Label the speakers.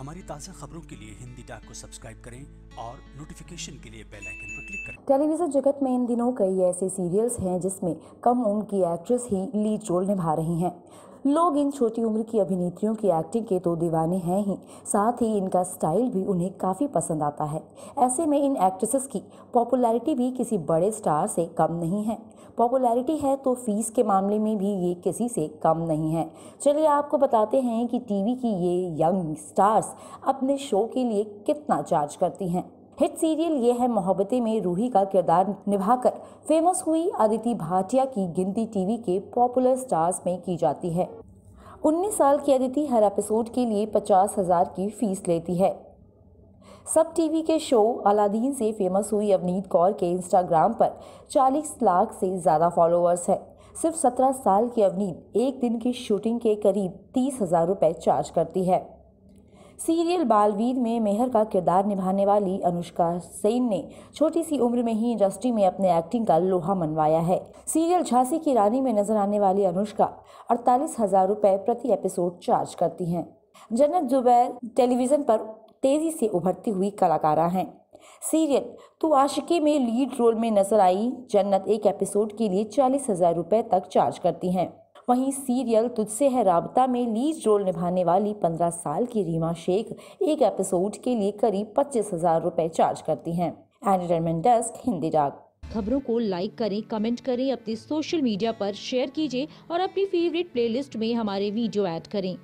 Speaker 1: हमारी ताज़ा खबरों के लिए हिंदी डाक को सब्सक्राइब करें और नोटिफिकेशन के लिए बेल आइकन पर क्लिक करें टेलीविजन जगत में इन दिनों कई ऐसे सीरियल्स हैं जिसमें कम उम्र की एक्ट्रेस ही लीड रोल निभा रही हैं लोग इन छोटी उम्र की अभिनेत्रियों की एक्टिंग के तो दीवाने हैं ही साथ ही इनका स्टाइल भी उन्हें काफ़ी पसंद आता है ऐसे में इन एक्ट्रेसेस की पॉपुलैरिटी भी किसी बड़े स्टार से कम नहीं है पॉपुलैरिटी है तो फीस के मामले में भी ये किसी से कम नहीं है चलिए आपको बताते हैं कि टीवी की ये यंग स्टार्स अपने शो के लिए कितना चार्ज करती हैं हिट सीरियल ये है मोहब्बतें में रूही का किरदार निभाकर फेमस हुई अदिति भाटिया की गिनती टीवी के पॉपुलर स्टार्स में की जाती है 19 साल की अदिति हर एपिसोड के लिए पचास हज़ार की फीस लेती है सब टीवी के शो अलादीन से फेमस हुई अवनीत कौर के इंस्टाग्राम पर 40 लाख से ज़्यादा फॉलोअर्स है सिर्फ 17 साल की अवनीत एक दिन की शूटिंग के करीब तीस हज़ार रुपये चार्ज करती है सीरियल बालवीर में मेहर का किरदार निभाने वाली अनुष्का सेन ने छोटी सी उम्र में ही इंडस्ट्री में अपने एक्टिंग का लोहा मनवाया है सीरियल झांसी की रानी में नजर आने वाली अनुष्का अड़तालीस हजार रुपये प्रति एपिसोड चार्ज करती हैं जन्नत जुबैर टेलीविजन पर तेजी से उभरती हुई कलाकारा हैं सीरियल तो आशिकी में लीड रोल में नजर आई जन्नत एक एपिसोड के लिए चालीस हजार रुपये तक चार्ज करती हैं वहीं सीरियल तुझसे है राबता में लीज रोल निभाने वाली पंद्रह साल की रीमा शेख एक एपिसोड के लिए करीब पच्चीस हजार रूपए चार्ज करती हैं एंटरटेनमेंट डेस्क हिंदी डाक खबरों को लाइक करें कमेंट करें अपने सोशल मीडिया पर शेयर कीजिए और अपनी फेवरेट प्लेलिस्ट में हमारे वीडियो ऐड करें